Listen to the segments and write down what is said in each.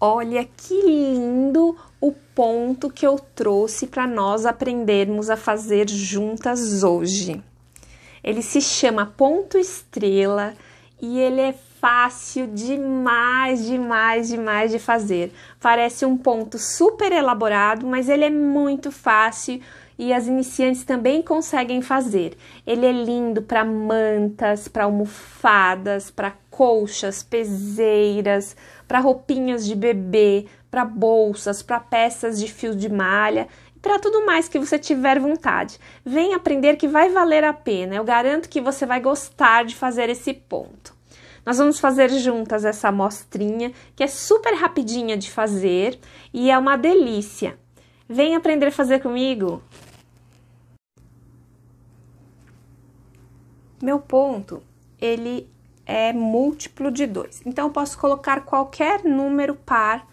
Olha que lindo o ponto que eu trouxe para nós aprendermos a fazer juntas hoje. Ele se chama ponto estrela e ele é fácil demais, demais, demais de fazer. Parece um ponto super elaborado, mas ele é muito fácil e as iniciantes também conseguem fazer. Ele é lindo para mantas, para almofadas, para colchas, peseiras, para roupinhas de bebê, para bolsas, para peças de fio de malha para tudo mais que você tiver vontade. Vem aprender que vai valer a pena. Eu garanto que você vai gostar de fazer esse ponto. Nós vamos fazer juntas essa amostrinha, que é super rapidinha de fazer e é uma delícia. Vem aprender a fazer comigo. Meu ponto, ele é múltiplo de 2. Então, eu posso colocar qualquer número par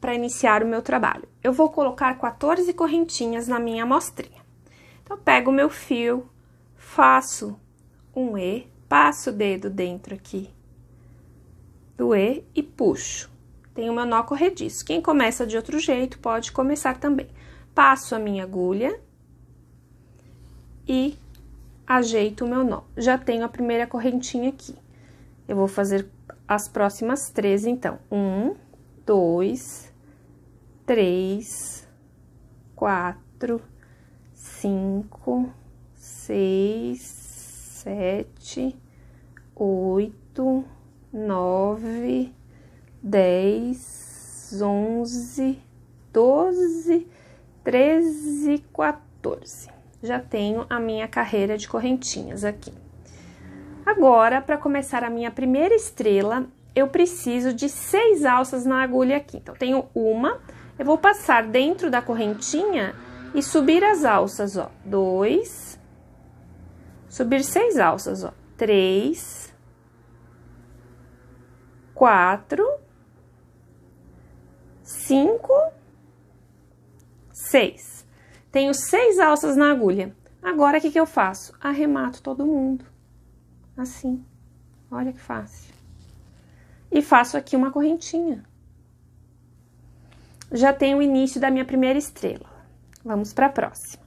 para iniciar o meu trabalho. Eu vou colocar 14 correntinhas na minha amostrinha. Então, pego o meu fio, faço um E, passo o dedo dentro aqui do E e puxo. Tenho meu nó corrediço. Quem começa de outro jeito pode começar também. Passo a minha agulha e ajeito o meu nó. Já tenho a primeira correntinha aqui. Eu vou fazer as próximas três, então. Um, dois, três, quatro, cinco, seis, sete, oito, nove, dez, onze, doze, treze, quatorze. Já tenho a minha carreira de correntinhas aqui. Agora, para começar a minha primeira estrela, eu preciso de seis alças na agulha aqui. Então, tenho uma, eu vou passar dentro da correntinha e subir as alças, ó. Dois, subir seis alças, ó. Três, quatro, cinco, seis. Tenho seis alças na agulha. Agora, o que, que eu faço? Arremato todo mundo assim. Olha que fácil. E faço aqui uma correntinha. Já tenho o início da minha primeira estrela. Vamos para a próxima.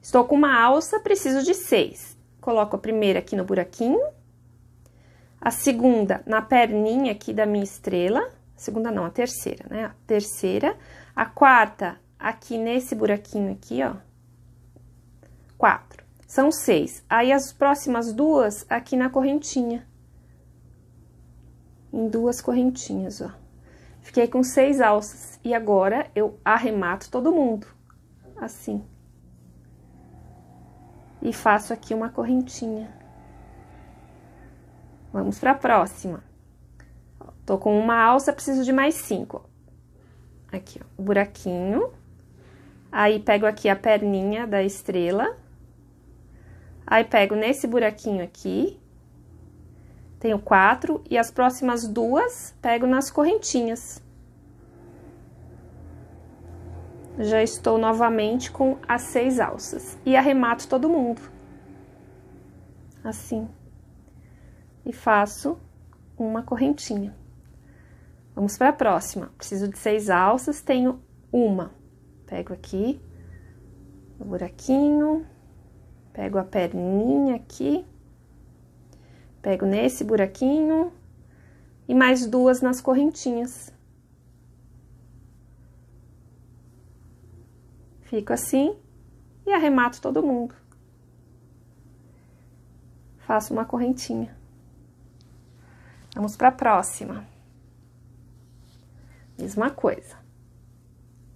Estou com uma alça, preciso de seis. Coloco a primeira aqui no buraquinho. A segunda na perninha aqui da minha estrela. Segunda não, a terceira, né? A terceira. A quarta aqui nesse buraquinho aqui, ó. Quatro. São seis. Aí as próximas duas aqui na correntinha. Em duas correntinhas, ó. Fiquei com seis alças. E agora, eu arremato todo mundo. Assim. E faço aqui uma correntinha. Vamos para a próxima. tô com uma alça, preciso de mais cinco. Aqui, ó, buraquinho. Aí, pego aqui a perninha da estrela Aí pego nesse buraquinho aqui, tenho quatro, e as próximas duas pego nas correntinhas. Já estou novamente com as seis alças. E arremato todo mundo. Assim. E faço uma correntinha. Vamos para a próxima. Preciso de seis alças, tenho uma. Pego aqui, o buraquinho, Pego a perninha aqui, pego nesse buraquinho e mais duas nas correntinhas. Fico assim e arremato todo mundo. Faço uma correntinha. Vamos para a próxima. Mesma coisa.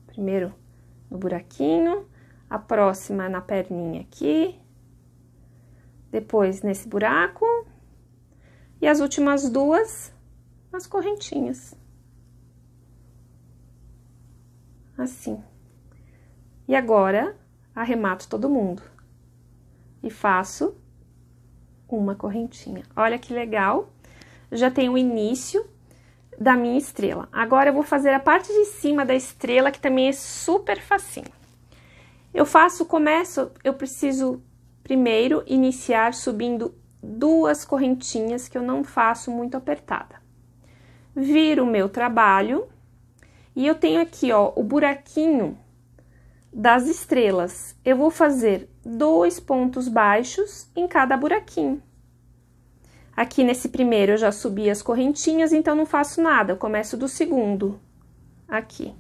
Primeiro no buraquinho, a próxima na perninha aqui, depois nesse buraco e as últimas duas nas correntinhas. Assim. E agora, arremato todo mundo. E faço uma correntinha. Olha que legal! Já tem o início da minha estrela. Agora, eu vou fazer a parte de cima da estrela, que também é super facinho. Eu faço, começo, eu preciso Primeiro, iniciar subindo duas correntinhas que eu não faço muito apertada. Viro o meu trabalho e eu tenho aqui, ó, o buraquinho das estrelas. Eu vou fazer dois pontos baixos em cada buraquinho. Aqui nesse primeiro eu já subi as correntinhas, então não faço nada, eu começo do segundo aqui.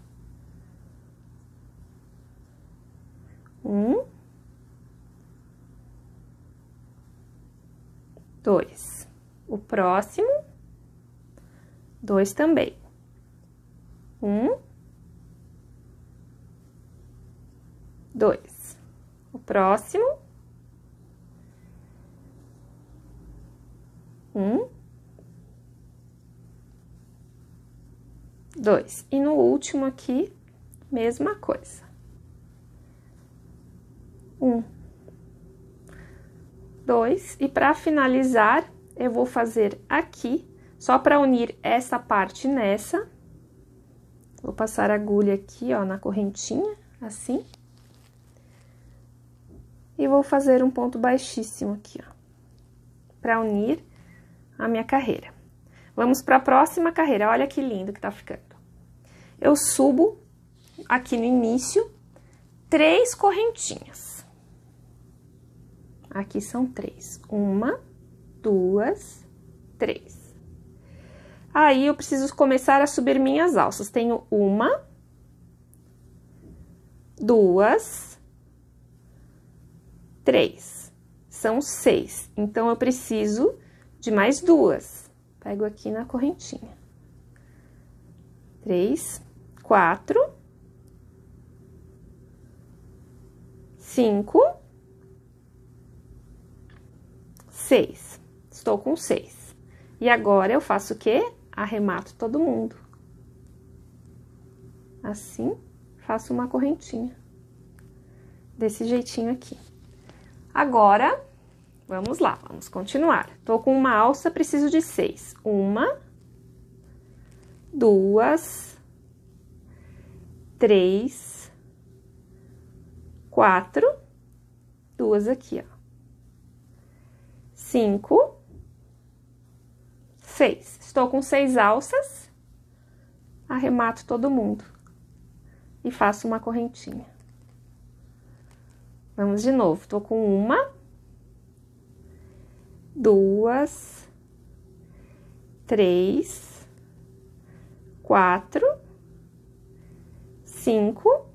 dois. O próximo, dois também. Um, dois. O próximo, um, dois. E no último aqui, mesma coisa. Um dois, E para finalizar, eu vou fazer aqui, só para unir essa parte nessa. Vou passar a agulha aqui, ó, na correntinha, assim. E vou fazer um ponto baixíssimo aqui, ó, para unir a minha carreira. Vamos para a próxima carreira, olha que lindo que tá ficando. Eu subo aqui no início três correntinhas aqui são três. Uma, duas, três. Aí eu preciso começar a subir minhas alças. Tenho uma, duas, três. São seis. Então eu preciso de mais duas. Pego aqui na correntinha. Três, quatro, cinco seis, Estou com seis E agora eu faço o quê? Arremato todo mundo. Assim, faço uma correntinha. Desse jeitinho aqui. Agora, vamos lá, vamos continuar. Tô com uma alça, preciso de seis. Uma, duas, três, quatro, duas aqui, ó cinco, seis. Estou com seis alças, arremato todo mundo e faço uma correntinha. Vamos de novo, estou com uma, duas, três, quatro, cinco,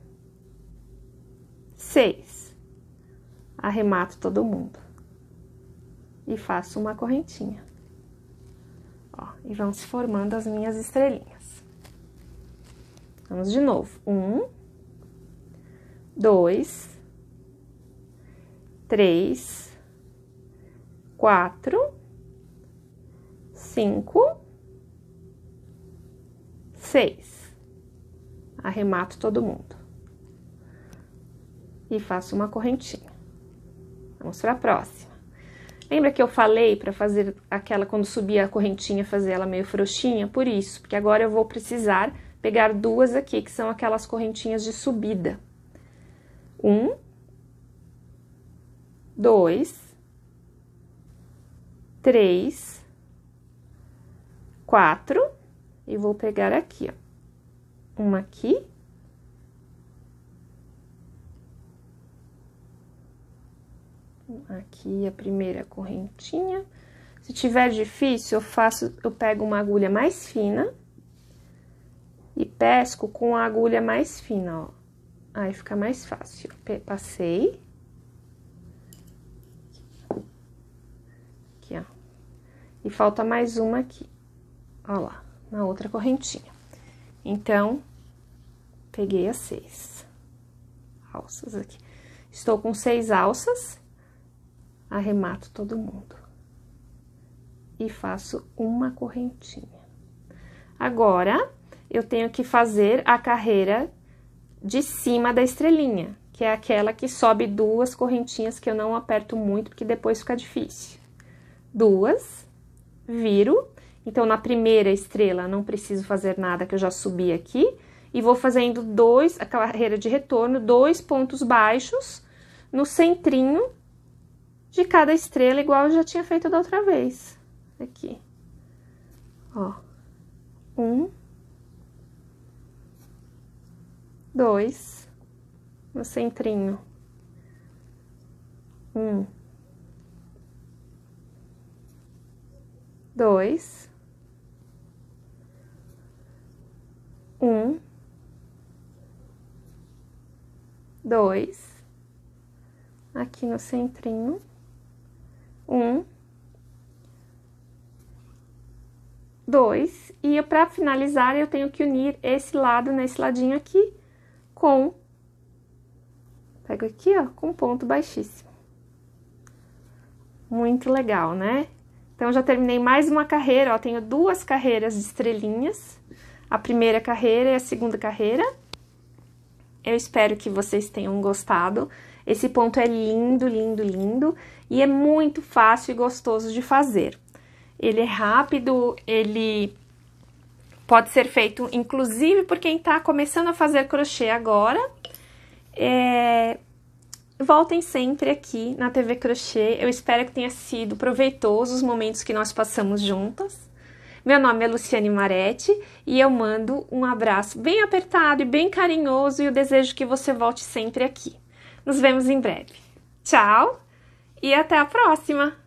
seis. Arremato todo mundo e faço uma correntinha. Ó, e vão se formando as minhas estrelinhas. Vamos de novo. Um, dois, três, quatro, cinco, seis. Arremato todo mundo. E faço uma correntinha. Vamos para a próxima. Lembra que eu falei para fazer aquela quando subir a correntinha, fazer ela meio frouxinha? Por isso, porque agora eu vou precisar pegar duas aqui, que são aquelas correntinhas de subida. Um, dois, três, quatro, e vou pegar aqui, ó. Uma aqui Aqui a primeira correntinha. Se tiver difícil, eu faço, eu pego uma agulha mais fina e pesco com a agulha mais fina, ó. Aí fica mais fácil. Passei. Aqui, ó. E falta mais uma aqui. Ó lá, na outra correntinha. Então, peguei as seis alças aqui. Estou com seis alças arremato todo mundo e faço uma correntinha. Agora eu tenho que fazer a carreira de cima da estrelinha, que é aquela que sobe duas correntinhas que eu não aperto muito porque depois fica difícil. Duas, viro. Então na primeira estrela não preciso fazer nada que eu já subi aqui e vou fazendo dois a carreira de retorno, dois pontos baixos no centrinho de cada estrela, igual eu já tinha feito da outra vez. Aqui. Ó. Um. Dois. No centrinho. Um. Dois. Um. Dois. Aqui no centrinho. Um, dois. E para finalizar, eu tenho que unir esse lado nesse ladinho aqui com. Pego aqui, ó, com ponto baixíssimo. Muito legal, né? Então, já terminei mais uma carreira, ó, tenho duas carreiras de estrelinhas. A primeira carreira e a segunda carreira. Eu espero que vocês tenham gostado. Esse ponto é lindo, lindo, lindo e é muito fácil e gostoso de fazer. Ele é rápido, ele pode ser feito inclusive por quem está começando a fazer crochê agora. É... Voltem sempre aqui na TV Crochê. Eu espero que tenha sido proveitoso os momentos que nós passamos juntas. Meu nome é Luciane Maretti e eu mando um abraço bem apertado e bem carinhoso e eu desejo que você volte sempre aqui. Nos vemos em breve. Tchau e até a próxima!